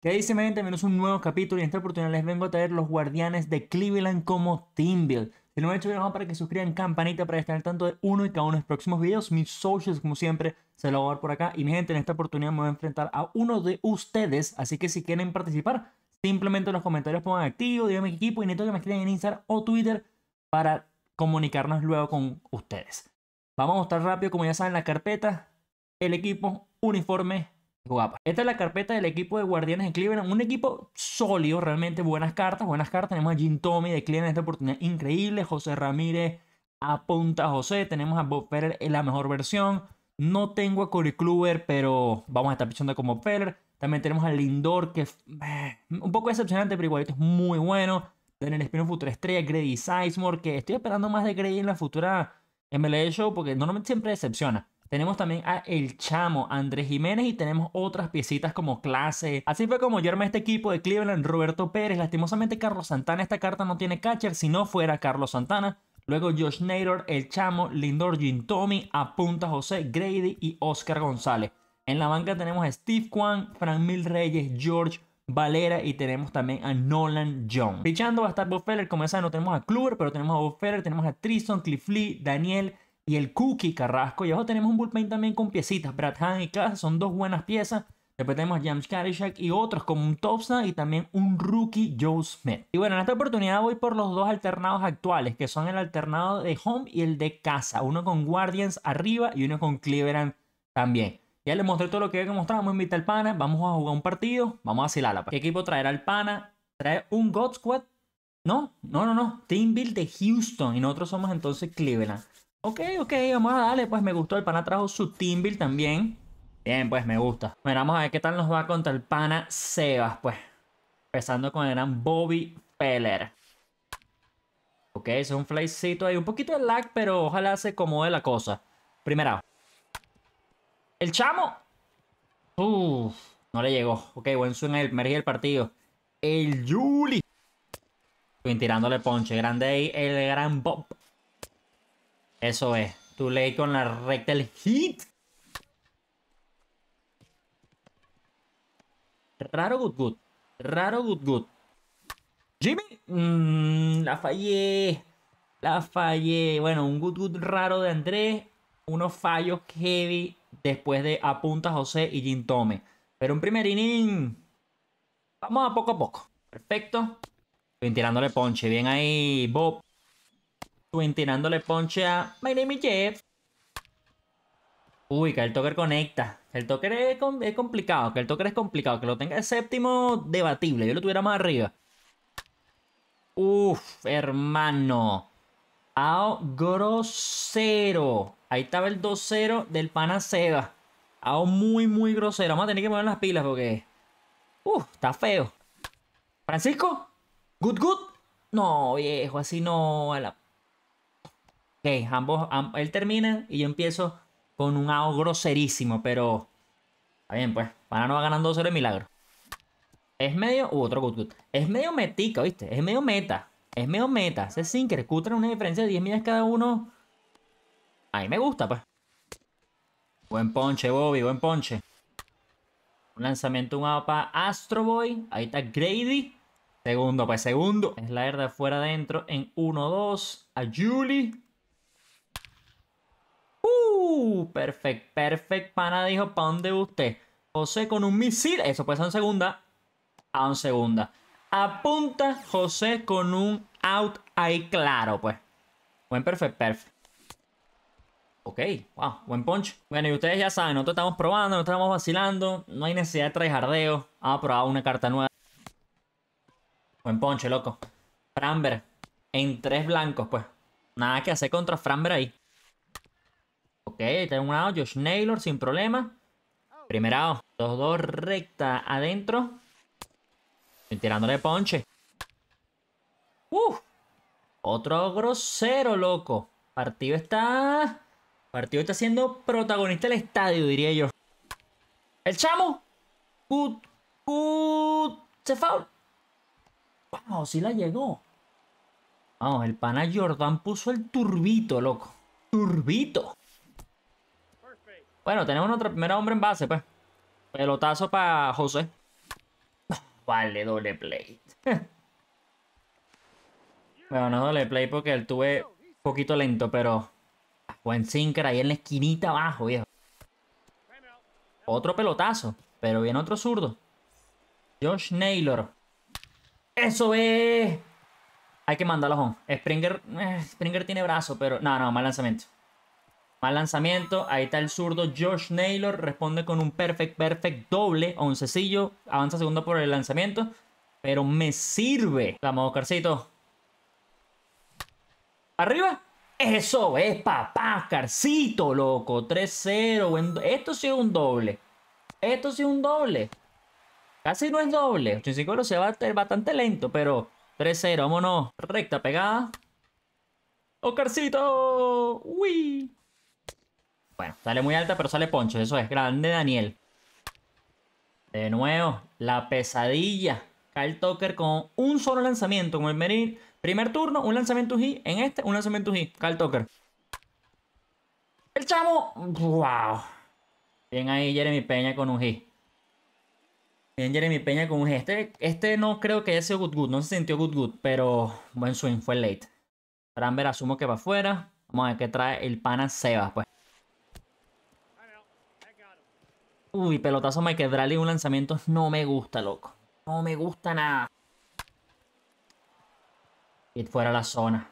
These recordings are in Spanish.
¿Qué dice mi gente? un nuevo capítulo y en esta oportunidad les vengo a traer los guardianes de Cleveland como build Si no me han hecho, a para que suscriban campanita para estar al tanto de uno y cada uno de los próximos videos. Mis socials, como siempre, se los voy a dar por acá. Y mi gente, en esta oportunidad me voy a enfrentar a uno de ustedes. Así que si quieren participar, simplemente en los comentarios pongan activo, díganme mi equipo y necesito que me escriban en Instagram o Twitter para comunicarnos luego con ustedes. Vamos a estar rápido, como ya saben, la carpeta, el equipo, uniforme, esta es la carpeta del equipo de Guardianes de Cleveland. Un equipo sólido, realmente buenas cartas. Buenas cartas. Tenemos a Jim Tommy de Cleveland en esta oportunidad increíble. José Ramírez apunta a José. Tenemos a Bob Feller en la mejor versión. No tengo a Corey Kluber, pero vamos a estar pichando como Bob También tenemos a Lindor, que es eh, un poco decepcionante, pero igualito es muy bueno. tenemos el Spino Futura Estrella, Grady Sizemore, que estoy esperando más de Grady en la futura MLA Show, porque normalmente siempre decepciona. Tenemos también a El Chamo, Andrés Jiménez y tenemos otras piecitas como clase. Así fue como yo este equipo de Cleveland, Roberto Pérez. Lastimosamente Carlos Santana, esta carta no tiene catcher, si no fuera Carlos Santana. Luego Josh Nader, El Chamo, Lindor Gintomi, Apunta José Grady y Oscar González. En la banca tenemos a Steve Kwan, Frank Mil Reyes, George Valera y tenemos también a Nolan Jones Pichando va a estar Bob Feller, como ya saben, no tenemos a Kluber, pero tenemos a Bob Feller, tenemos a Tristan, Cliff Lee, Daniel, y el Cookie Carrasco. Y abajo tenemos un bullpen también con piecitas. Brad Han y Class son dos buenas piezas. Después tenemos a James Karishak y otros como un Topsa y también un rookie Joe Smith. Y bueno, en esta oportunidad voy por los dos alternados actuales, que son el alternado de home y el de casa. Uno con Guardians arriba y uno con Cleveland también. Ya les mostré todo lo que había mostrado. Vamos a invitar al pana. Vamos a jugar un partido. Vamos a hacer ¿Qué equipo traerá el pana? ¿Trae un God Squad? No, no, no, no. Team Build de Houston. Y nosotros somos entonces Cleveland. Ok, ok, vamos a darle, pues me gustó, el pana trajo su Timbil también. Bien, pues me gusta. Bueno, vamos a ver qué tal nos va contra el pana Sebas, pues. Empezando con el gran Bobby Feller. Ok, es un flycito ahí, un poquito de lag, pero ojalá se acomode la cosa. Primera. El chamo. Uff, no le llegó. Ok, buen swing el primer del partido. El Yuli. Estoy tirándole ponche. Grande ahí, el gran Bob eso es. Too late con la rectal hit. Raro good good. Raro good good. Jimmy. Mm, la fallé. La fallé. Bueno, un good good raro de Andrés. Unos fallos heavy después de Apunta José y Jim Tome. Pero un primer inning. Vamos a poco a poco. Perfecto. Estoy tirándole ponche. Bien ahí, Bob. Twin tirándole ponche a My Name is Jeff. Uy, que el Toker conecta. El Toker es, complicado. Que el Toker es complicado. Que lo tenga el séptimo, debatible. Yo lo tuviera más arriba. Uf, hermano. Ao grosero. Ahí estaba el 2-0 del pana Seba. Ao muy, muy grosero. Vamos a tener que poner las pilas porque... Uf, está feo. Francisco. Good, good. No, viejo, así no. A la ambos, él termina y yo empiezo con un AO groserísimo, pero está bien, pues. Para no va ganando 2-0 de milagro. Es medio. Uh, otro Es medio metica, ¿viste? Es medio meta. Es medio meta. Ese Sinker Cutra una diferencia de 10 millas cada uno. Ahí me gusta, pues. Buen ponche, Bobby, buen ponche. Un lanzamiento, un AO para Astro Boy. Ahí está Grady. Segundo, pues segundo. Es la herda fuera adentro en 1-2. A Julie. Uh, perfect, perfect. Pana dijo, ¿para dónde usted? José con un misil. Eso pues ser en segunda. A un segunda. Apunta José con un out ahí claro, pues. Buen perfect, perfect. Ok, wow, buen punch. Bueno, y ustedes ya saben, nosotros estamos probando, no estamos vacilando. No hay necesidad de traer Vamos a probar una carta nueva. Buen ponche, loco. Framber. En tres blancos, pues. Nada que hacer contra Framber ahí. Ok, tengo un out. Josh Naylor sin problema. Primera Dos dos dos recta adentro. Estoy tirándole ponche. ¡Uf! otro grosero, loco. Partido está... Partido está siendo protagonista del estadio, diría yo. El chamo. Good. Se foul. Wow, sí la llegó. Vamos, el pana Jordan puso el turbito, loco. Turbito. Bueno, tenemos otro primer hombre en base, pues. Pelotazo para José. Vale, doble play. bueno, no doble play porque él tuve un poquito lento, pero... Buen sinker ahí en la esquinita abajo, viejo. Otro pelotazo, pero viene otro zurdo. Josh Naylor. ¡Eso es! Hay que mandarlo a home. Springer, eh, Springer tiene brazo, pero... No, no, mal lanzamiento. Mal lanzamiento, ahí está el zurdo Josh Naylor, responde con un perfect, perfect doble, oncecillo, avanza segundo por el lanzamiento, pero me sirve. Vamos, Oscarcito. Arriba. Eso es, papá, Oscarcito, loco. 3-0. Esto sí es un doble. Esto sí es un doble. Casi no es doble. 85 se va a bastante lento, pero 3-0. Vámonos. Recta pegada. Oscarcito. Uy. Bueno, sale muy alta, pero sale Poncho. Eso es. Grande Daniel. De nuevo, la pesadilla. Kyle Tucker con un solo lanzamiento. Con el Merin. Primer turno, un lanzamiento G. En este, un lanzamiento G. Kyle Tucker. El chamo. ¡Wow! Bien ahí, Jeremy Peña con un G. Bien, Jeremy Peña con un G. Este, este no creo que haya sido good good. No se sintió good good, pero buen swing. Fue late. Ramber asumo que va afuera. Vamos a ver qué trae el pana Sebas, pues. Uy, pelotazo me y un lanzamiento no me gusta, loco. No me gusta nada. Y fuera la zona.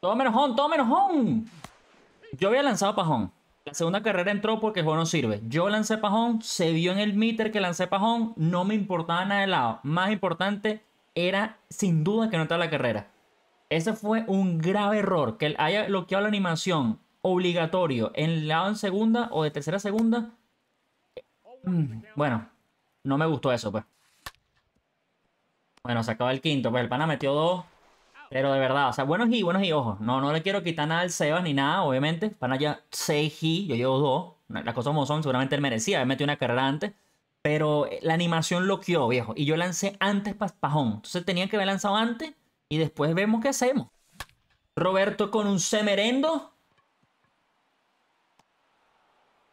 Todo menos home, todo home. Yo había lanzado pajón. La segunda carrera entró porque el juego no sirve. Yo lancé pajón, se vio en el meter que lancé pajón, no me importaba nada de lado. Más importante era sin duda que no estaba la carrera. Ese fue un grave error, que haya bloqueado la animación obligatorio en la en segunda o de tercera segunda. Mm, bueno, no me gustó eso, pues. Bueno, se acaba el quinto, pues el pana metió dos. Pero de verdad, o sea, buenos y buenos y ojo. No, no le quiero quitar nada al Sebas ni nada, obviamente. Pana ya 6 y, yo llevo dos. Las cosas como son, seguramente él merecía haber metido una carrera antes. Pero eh, la animación loqueó viejo. Y yo lancé antes para Pajón. Entonces tenía que haber lanzado antes y después vemos qué hacemos. Roberto con un semerendo.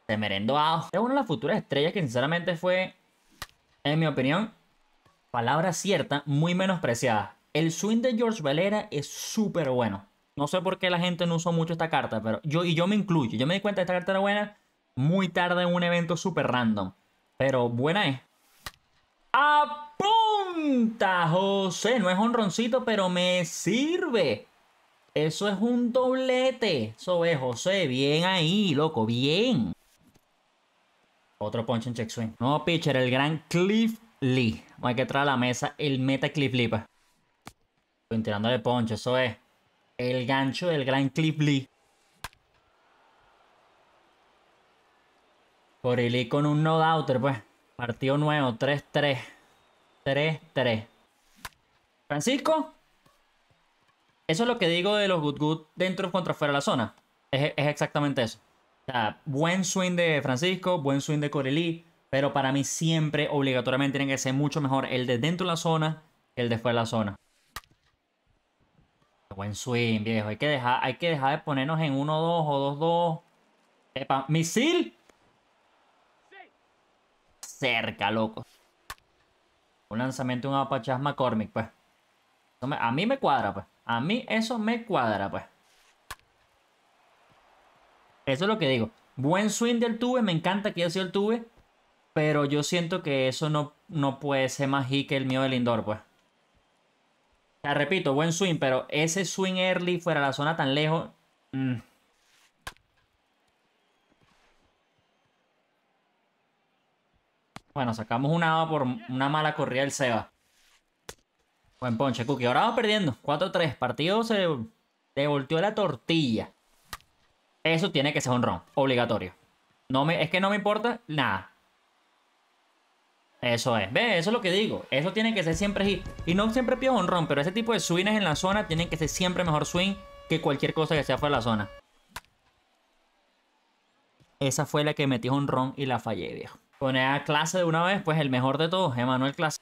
Semerendo a... Es una de las futuras estrellas que sinceramente fue, en mi opinión, palabra cierta, muy menospreciada. El swing de George Valera es súper bueno. No sé por qué la gente no usó mucho esta carta, pero yo y yo me incluyo. Yo me di cuenta de que esta carta era buena muy tarde en un evento súper random. Pero buena es. Apunta, José. No es honroncito, pero me sirve. Eso es un doblete. Eso es, José. Bien ahí, loco. Bien. Otro punch en check swing. Nuevo pitcher, el gran Cliff Lee. Hay que traer a la mesa el meta Cliff Lee. Pa. Tirándole poncho, eso es. El gancho del gran Cliff Lee. Por Lee con un no-doubter, pues. Partido nuevo, 3-3. 3-3. Francisco, eso es lo que digo de los good good dentro contra fuera de la zona. Es, exactamente eso. O sea, buen swing de Francisco, buen swing de Corelí, pero para mí siempre, obligatoriamente, tiene que ser mucho mejor el de dentro de la zona que el de fuera de la zona. Buen swing, viejo. Hay que dejar, hay que dejar de ponernos en 1-2 o 2-2. ¡Epa! ¡Misil! cerca, loco. Un lanzamiento, un Apachas McCormick, pues. a mí me cuadra, pues. A mí eso me cuadra, pues. Eso es lo que digo. Buen swing del tube me encanta que haya sido el tube Pero yo siento que eso no, no puede ser más hit que el mío del indoor, pues. Ya repito, buen swing, pero ese swing early fuera la zona tan lejos. Mmm. Bueno, sacamos una por una mala corrida del Seba. Buen ponche, Cookie. Ahora va perdiendo. 4-3. Partido se volteó la tortilla. Eso tiene que ser un ron. Obligatorio. No me, es que no me importa nada. Eso es. Ve, eso es lo que digo. Eso tiene que ser siempre Y no siempre pido un ron, pero ese tipo de swings en la zona tienen que ser siempre mejor swing que cualquier cosa que sea fuera de la zona. Esa fue la que metí un ron y la fallé, viejo. Pone a clase de una vez, pues el mejor de todos, Emanuel Clase.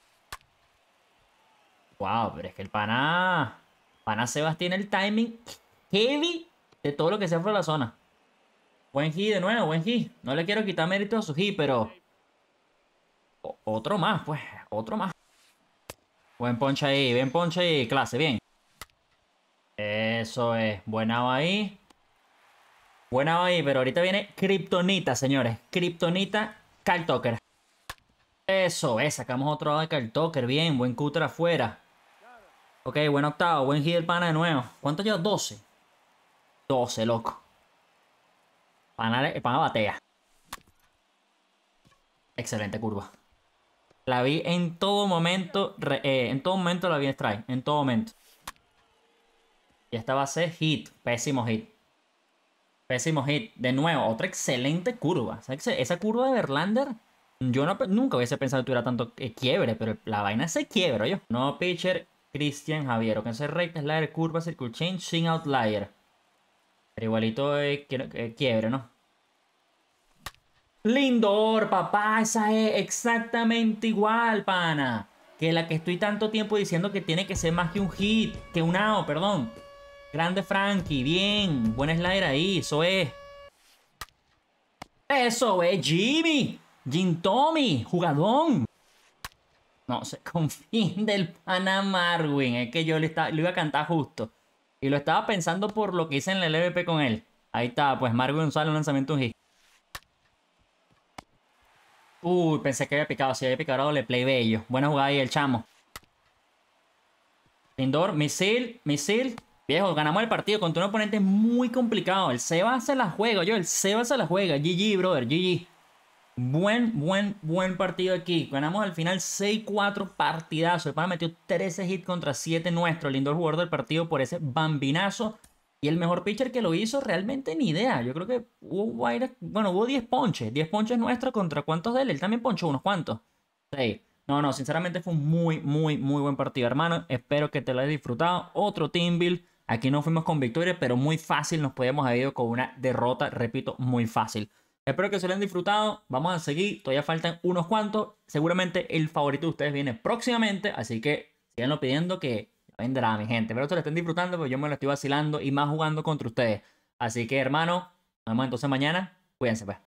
Wow, pero es que el pana. Pana Sebastián tiene el timing heavy de todo lo que se fue a la zona. Buen G, de nuevo, buen G. No le quiero quitar mérito a su G, pero. otro más, pues. Otro más. Buen ponche ahí, bien ponche ahí, clase, bien. Eso es. Buena ahí. Buena ahí, pero ahorita viene Kryptonita, señores. Kryptonita Card Toker. Eso es, sacamos otro de Card Toker. Bien, buen cutter afuera. Ok, buen octavo, buen hit del pana de nuevo. ¿Cuánto lleva? 12. 12, loco. Pana, pana batea. Excelente curva. La vi en todo momento. Eh, en todo momento la vi en strike. En todo momento. Y esta va a ser hit. Pésimo hit. Pésimo hit. De nuevo, otra excelente curva. Esa curva de Verlander, yo nunca hubiese pensado que tuviera tanto eh, quiebre, pero la vaina se quiebra yo. No pitcher, Christian Javier. se recta, slider, curva, circle change, sin outlier. Pero igualito es eh, eh, quiebre, ¿no? Lindor, papá, esa es exactamente igual, pana. Que la que estoy tanto tiempo diciendo que tiene que ser más que un hit, que un out, perdón. Grande Frankie, bien. Buen slider ahí, eso es. Eso es Jimmy. Jim Tommy, jugadón. No se confíen del Marwin. Es que yo le, iba a cantar justo. Y lo estaba pensando por lo que hice en la LVP con él. Ahí está, pues Marwin sale un lanzamiento un hit. Uy, pensé que había picado. Si había picado doble play bello. Buena jugada ahí el chamo. Lindor, misil, misil. Viejo, ganamos el partido contra un oponente muy complicado. El Seba se la juega, yo. El Seba se la juega. GG, brother. GG. Buen, buen, buen partido aquí. Ganamos al final 6-4 partidazo. El pana metió 13 hits contra 7 nuestro. El jugador del partido por ese bambinazo. Y el mejor pitcher que lo hizo, realmente ni idea. Yo creo que hubo Bueno, hubo 10 ponches. 10 ponches nuestros contra cuántos de él. Él también ponchó unos cuantos. 6. No, no, sinceramente fue un muy, muy, muy buen partido, hermano. Espero que te lo hayas disfrutado. Otro team build Aquí no fuimos con victoria, pero muy fácil nos podíamos haber ido con una derrota, repito, muy fácil. Espero que se lo hayan disfrutado. Vamos a seguir. Todavía faltan unos cuantos. Seguramente el favorito de ustedes viene próximamente. Así que siganlo pidiendo que vendrá, mi gente. Pero que lo estén disfrutando, porque yo me lo estoy vacilando y más jugando contra ustedes. Así que, hermano, nos vemos entonces mañana. Cuídense, pues.